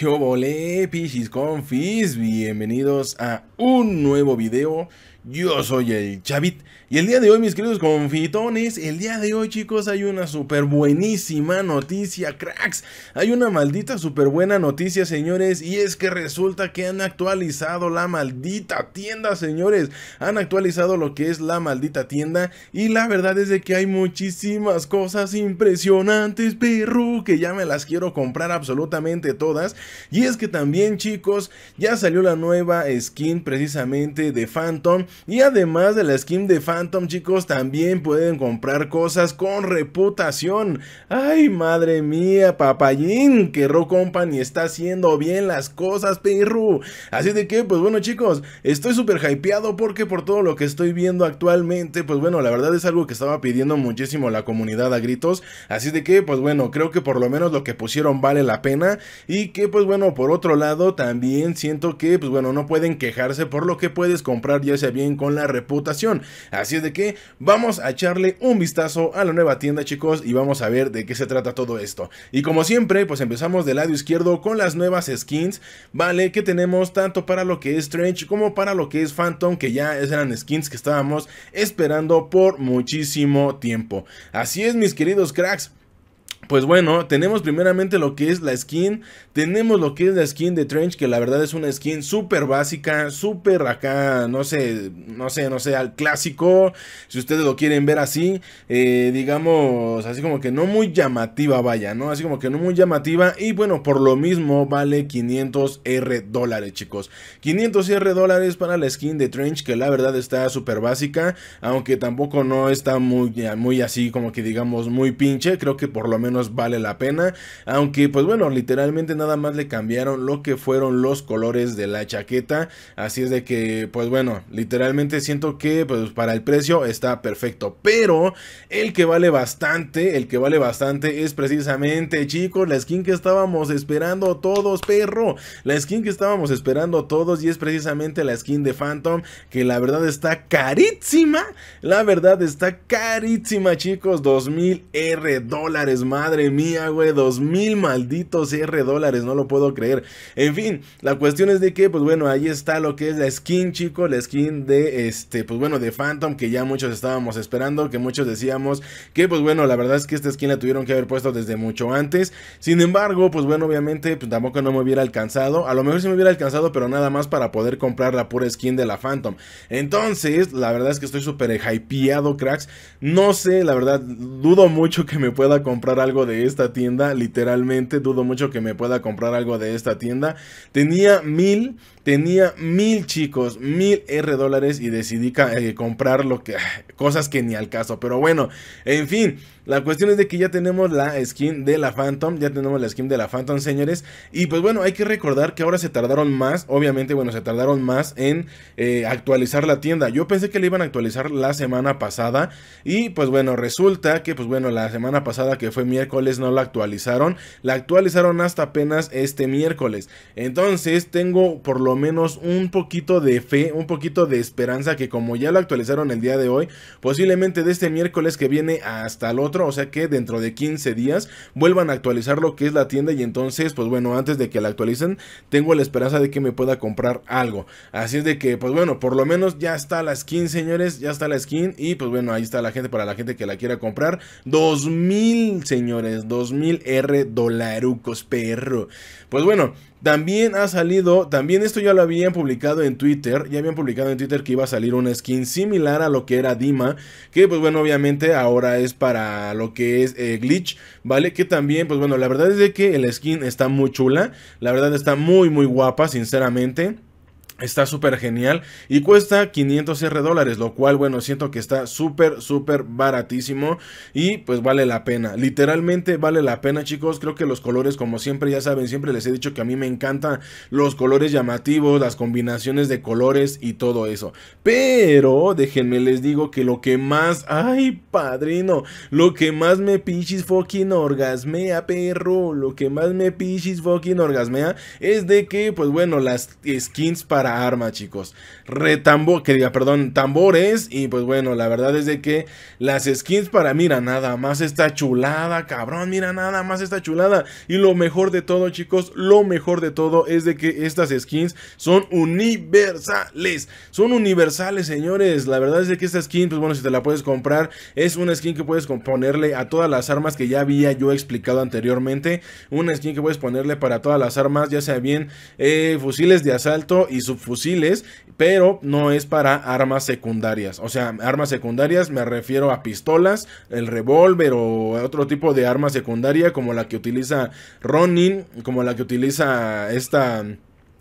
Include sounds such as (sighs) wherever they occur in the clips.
Yo volé, Pichis Confis? Bienvenidos a un nuevo video yo soy el Chavit y el día de hoy mis queridos confitones, el día de hoy chicos hay una super buenísima noticia, cracks, hay una maldita súper buena noticia señores y es que resulta que han actualizado la maldita tienda señores, han actualizado lo que es la maldita tienda y la verdad es de que hay muchísimas cosas impresionantes perro que ya me las quiero comprar absolutamente todas y es que también chicos ya salió la nueva skin precisamente de Phantom y además de la skin de Phantom, chicos, también pueden comprar cosas con reputación. Ay, madre mía, papayín, que Rock Company está haciendo bien las cosas, perro. Así de que, pues bueno, chicos, estoy súper hypeado porque por todo lo que estoy viendo actualmente, pues bueno, la verdad es algo que estaba pidiendo muchísimo la comunidad a gritos. Así de que, pues bueno, creo que por lo menos lo que pusieron vale la pena. Y que, pues bueno, por otro lado, también siento que, pues bueno, no pueden quejarse por lo que puedes comprar, ya sea bien con la reputación. Así es de que vamos a echarle un vistazo a la nueva tienda chicos y vamos a ver de qué se trata todo esto. Y como siempre pues empezamos del lado izquierdo con las nuevas skins, vale, que tenemos tanto para lo que es Strange como para lo que es Phantom que ya eran skins que estábamos esperando por muchísimo tiempo. Así es mis queridos cracks, pues bueno, tenemos primeramente lo que es la skin. Tenemos lo que es la skin de Trench, que la verdad es una skin súper básica, súper acá, no sé, no sé, no sé, al clásico. Si ustedes lo quieren ver así, eh, digamos, así como que no muy llamativa, vaya, ¿no? Así como que no muy llamativa. Y bueno, por lo mismo vale 500 R dólares, chicos. 500 R dólares para la skin de Trench, que la verdad está súper básica. Aunque tampoco no está muy, muy así, como que digamos, muy pinche. Creo que por lo menos vale la pena. Aunque pues bueno, literalmente nada más le cambiaron lo que fueron los colores de la chaqueta. Así es de que pues bueno, literalmente siento que pues para el precio está perfecto. Pero el que vale bastante, el que vale bastante es precisamente chicos la skin que estábamos esperando todos, perro. La skin que estábamos esperando todos y es precisamente la skin de Phantom que la verdad está carísima. La verdad está carísima chicos, 2000 R dólares más madre mía, güey, 2000 malditos R dólares, no lo puedo creer. En fin, la cuestión es de que, pues bueno, ahí está lo que es la skin, chico la skin de este, pues bueno, de Phantom, que ya muchos estábamos esperando, que muchos decíamos que, pues bueno, la verdad es que esta skin la tuvieron que haber puesto desde mucho antes. Sin embargo, pues bueno, obviamente, pues, tampoco no me hubiera alcanzado, a lo mejor sí me hubiera alcanzado, pero nada más para poder comprar la pura skin de la Phantom. Entonces, la verdad es que estoy súper hypeado, cracks. No sé, la verdad, dudo mucho que me pueda comprar algo de esta tienda. Literalmente dudo mucho que me pueda comprar algo de esta tienda. Tenía mil Tenía mil chicos, mil R dólares y decidí eh, comprar lo que, (sighs) cosas que ni al caso. Pero bueno, en fin, la cuestión es de que ya tenemos la skin de la Phantom, ya tenemos la skin de la Phantom, señores. Y pues bueno, hay que recordar que ahora se tardaron más, obviamente, bueno, se tardaron más en eh, actualizar la tienda. Yo pensé que la iban a actualizar la semana pasada y pues bueno, resulta que pues bueno, la semana pasada que fue miércoles no la actualizaron, la actualizaron hasta apenas este miércoles. Entonces tengo por lo menos un poquito de fe, un poquito de esperanza que como ya lo actualizaron el día de hoy, posiblemente de este miércoles que viene hasta el otro, o sea que dentro de 15 días vuelvan a actualizar lo que es la tienda y entonces pues bueno, antes de que la actualicen tengo la esperanza de que me pueda comprar algo. Así es de que pues bueno, por lo menos ya está la skin señores, ya está la skin y pues bueno, ahí está la gente para la gente que la quiera comprar. 2000 señores, 2000 R dolarucos perro. Pues bueno, también ha salido, también esto ya lo habían publicado en Twitter, ya habían publicado en Twitter que iba a salir una skin similar a lo que era Dima, que pues bueno, obviamente ahora es para lo que es eh, Glitch, ¿vale? Que también, pues bueno, la verdad es de que el skin está muy chula, la verdad está muy muy guapa, sinceramente. Está súper genial y cuesta 500 r dólares, lo cual, bueno, siento que está súper, súper baratísimo y pues vale la pena. Literalmente vale la pena, chicos. Creo que los colores, como siempre, ya saben, siempre les he dicho que a mí me encantan los colores llamativos, las combinaciones de colores y todo eso. Pero déjenme les digo que lo que más, ay, padrino, lo que más me pichis fucking orgasmea, perro, lo que más me pichis fucking orgasmea es de que, pues bueno, las skins para arma, chicos. retambo que diga, perdón, tambores. Y pues bueno, la verdad es de que las skins para, mira, nada más está chulada, cabrón, mira, nada más está chulada. Y lo mejor de todo, chicos, lo mejor de todo es de que estas skins son universales. Son universales, señores. La verdad es de que esta skin, pues bueno, si te la puedes comprar, es una skin que puedes ponerle a todas las armas que ya había yo explicado anteriormente. Una skin que puedes ponerle para todas las armas, ya sea bien eh, fusiles de asalto y su fusiles, pero no es para armas secundarias. O sea, armas secundarias me refiero a pistolas, el revólver o otro tipo de arma secundaria como la que utiliza Ronin, como la que utiliza esta...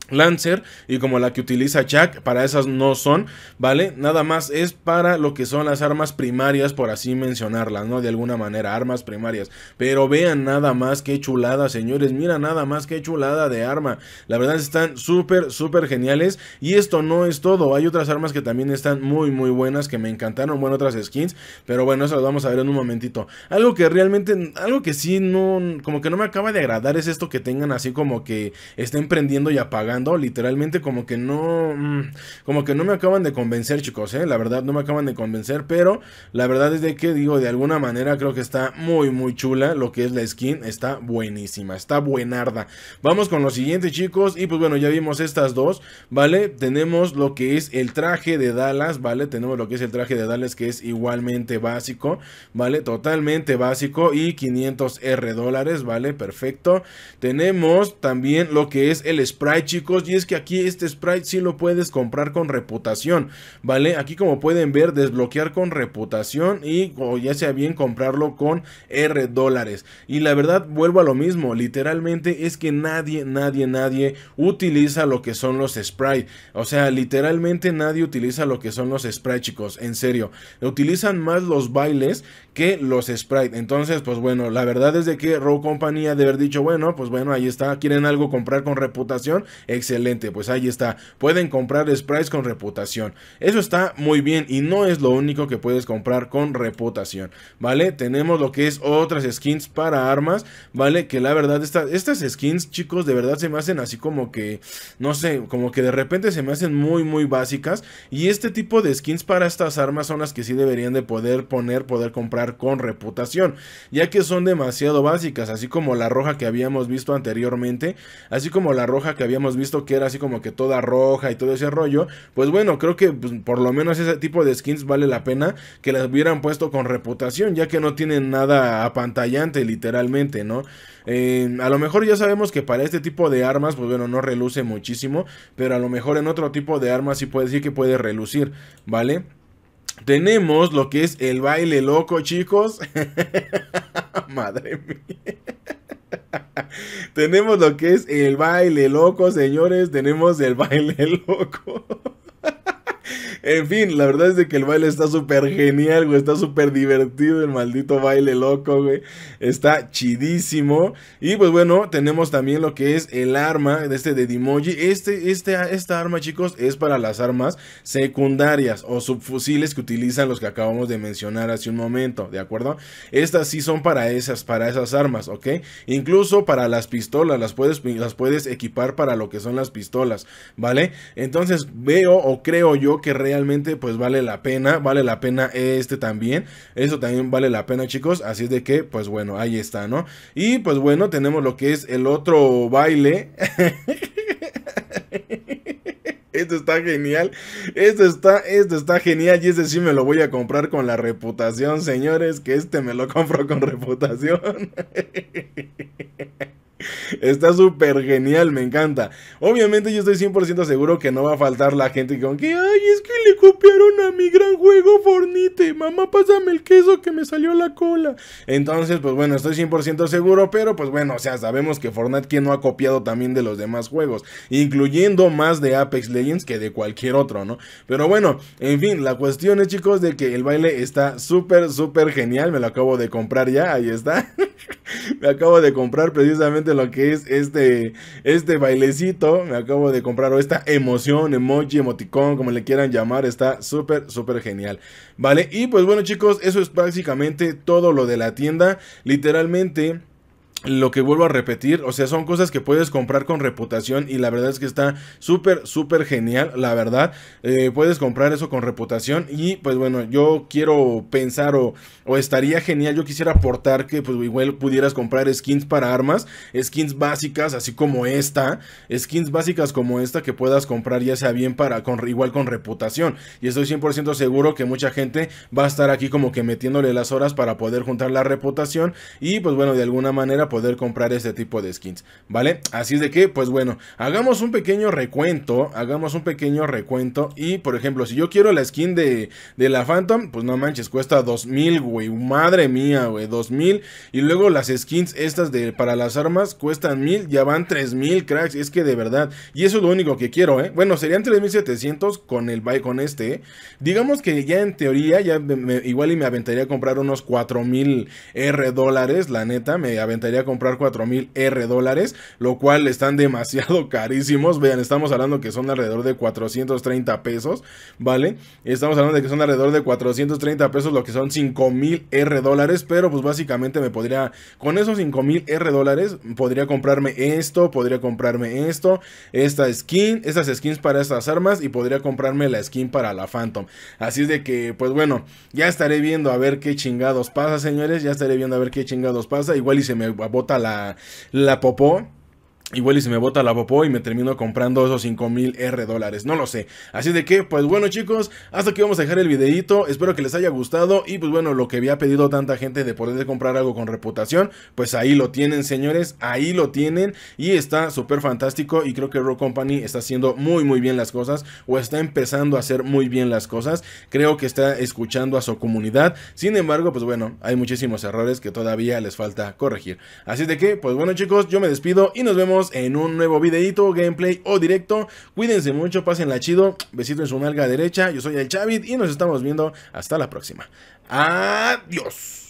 Lancer y como la que utiliza Jack, para esas no son, ¿vale? Nada más es para lo que son las armas primarias, por así mencionarlas, ¿no? De alguna manera, armas primarias. Pero vean nada más que chulada, señores, mira nada más que chulada de arma. La verdad están súper, súper geniales. Y esto no es todo, hay otras armas que también están muy, muy buenas, que me encantaron, bueno, otras skins, pero bueno, eso lo vamos a ver en un momentito. Algo que realmente, algo que sí, no, como que no me acaba de agradar es esto que tengan así como que estén prendiendo y apagando literalmente como que no, mm, como que no me acaban de convencer chicos, ¿eh? la verdad no me acaban de convencer, pero la verdad es de que digo, de alguna manera creo que está muy muy chula lo que es la skin, está buenísima, está buenarda. Vamos con lo siguiente chicos, y pues bueno, ya vimos estas dos, ¿vale? Tenemos lo que es el traje de Dallas, ¿vale? Tenemos lo que es el traje de Dallas que es igualmente básico, ¿vale? Totalmente básico y 500 R dólares, ¿vale? Perfecto. Tenemos también lo que es el sprite chicos, y es que aquí este sprite sí lo puedes comprar con reputación, ¿vale? Aquí como pueden ver, desbloquear con reputación y o ya sea bien comprarlo con R dólares. Y la verdad, vuelvo a lo mismo, literalmente es que nadie, nadie, nadie utiliza lo que son los sprites. O sea, literalmente nadie utiliza lo que son los sprites, chicos, en serio. Utilizan más los bailes que los sprites. Entonces, pues bueno, la verdad es de que Row Company de haber dicho, bueno, pues bueno, ahí está, quieren algo comprar con reputación, Excelente, pues ahí está. Pueden comprar sprites con reputación. Eso está muy bien y no es lo único que puedes comprar con reputación, ¿vale? Tenemos lo que es otras skins para armas, ¿vale? Que la verdad, estas skins, chicos, de verdad se me hacen así como que, no sé, como que de repente se me hacen muy, muy básicas. Y este tipo de skins para estas armas son las que sí deberían de poder poner, poder comprar con reputación, ya que son demasiado básicas, así como la roja que habíamos visto anteriormente, así como la roja que habíamos visto esto que era así como que toda roja y todo ese rollo, pues bueno, creo que pues, por lo menos ese tipo de skins vale la pena que las hubieran puesto con reputación, ya que no tienen nada apantallante literalmente, ¿no? Eh, a lo mejor ya sabemos que para este tipo de armas, pues bueno, no reluce muchísimo, pero a lo mejor en otro tipo de armas sí puede decir que puede relucir, ¿vale? Tenemos lo que es el baile loco, chicos. (laughs) Madre mía tenemos lo que es el baile loco, señores. Tenemos el baile (laughs) loco. En fin, la verdad es de que el baile está súper genial, güey. Está súper divertido el maldito baile loco, güey. Está chidísimo. Y pues bueno, tenemos también lo que es el arma de este de Dimoji. Este, este, esta arma, chicos, es para las armas secundarias o subfusiles que utilizan los que acabamos de mencionar hace un momento, ¿de acuerdo? Estas sí son para esas, para esas armas, ¿ok? Incluso para las pistolas, las puedes, las puedes equipar para lo que son las pistolas, ¿vale? Entonces veo o creo yo que realmente pues vale la pena, vale la pena este también, eso también vale la pena chicos, así es de que pues bueno, ahí está, ¿no? Y pues bueno, tenemos lo que es el otro baile. (laughs) Esto está genial. Esto está, esto está genial. Y ese sí me lo voy a comprar con la reputación, señores. Que este me lo compro con (laughs) reputación. (laughs) Está súper genial, me encanta. Obviamente yo estoy 100% seguro que no va a faltar la gente con que, ay, es que le copiaron a mi gran juego Fornite, mamá, pásame el queso que me salió la cola. Entonces, pues bueno, estoy 100% seguro, pero pues bueno, o sea, sabemos que Fortnite que no ha copiado también de los demás juegos, incluyendo más de Apex Legends que de cualquier otro, ¿no? Pero bueno, en fin, la cuestión es chicos de que el baile está súper, súper genial, me lo acabo de comprar ya, ahí está. (laughs) me acabo de comprar precisamente de lo que es este, este bailecito. Me acabo de comprar o esta emoción, emoji, emoticón, como le quieran llamar. Está súper, súper genial. Vale, y pues bueno chicos, eso es prácticamente todo lo de la tienda. Literalmente lo que vuelvo a repetir, o sea, son cosas que puedes comprar con reputación y la verdad es que está súper, súper genial, la verdad. Eh, puedes comprar eso con reputación y pues bueno, yo quiero pensar o, o estaría genial, yo quisiera aportar que pues igual pudieras comprar skins para armas, skins básicas así como esta, skins básicas como esta que puedas comprar ya sea bien para, con, igual con reputación. Y estoy 100% seguro que mucha gente va a estar aquí como que metiéndole las horas para poder juntar la reputación y pues bueno, de alguna manera poder comprar este tipo de skins, ¿vale? Así es de que, pues bueno, hagamos un pequeño recuento, hagamos un pequeño recuento y, por ejemplo, si yo quiero la skin de, la Phantom, pues no manches, cuesta 2000, güey, madre mía, güey, 2000 y luego las skins estas de para las armas cuestan 1000, ya van 3000, cracks, es que de verdad, y eso es lo único que quiero, ¿eh? Bueno, serían 3700 con el buy con este, ¿eh? Digamos que ya en teoría, ya igual y me aventaría a comprar unos 4000 R dólares, la neta, me aventaría comprar 4000 R dólares, lo cual están demasiado (laughs) carísimos. Vean, estamos hablando que son alrededor de 430 pesos, ¿vale? Estamos hablando de que son alrededor de 430 pesos, lo que son 5000 R dólares, pero pues básicamente me podría, con esos 5000 R dólares, podría comprarme esto, podría comprarme esto, esta skin, estas skins para estas armas y podría comprarme la skin para la Phantom. Así es de que, pues bueno, ya estaré viendo a ver qué chingados pasa, señores. Ya estaré viendo a ver qué chingados pasa. Igual y se me bota la, la popó Igual y se me bota la popó y me termino comprando esos 5000 R dólares, no lo sé. Así de que, pues bueno chicos, hasta aquí vamos a dejar el videito, espero que les haya gustado y pues bueno, lo que había pedido tanta gente de poder comprar algo con reputación, pues ahí lo tienen señores, ahí lo tienen y está súper fantástico y creo que Raw Company está haciendo muy muy bien las cosas o está empezando a hacer muy bien las cosas, creo que está escuchando a su comunidad, sin embargo, pues bueno, hay muchísimos errores que todavía les falta corregir. Así de que, pues bueno chicos, yo me despido y nos vemos en un nuevo videito, gameplay o directo. Cuídense mucho, pásenla chido. Besito en su nalga derecha. Yo soy el Chavit y nos estamos viendo hasta la próxima. Adiós.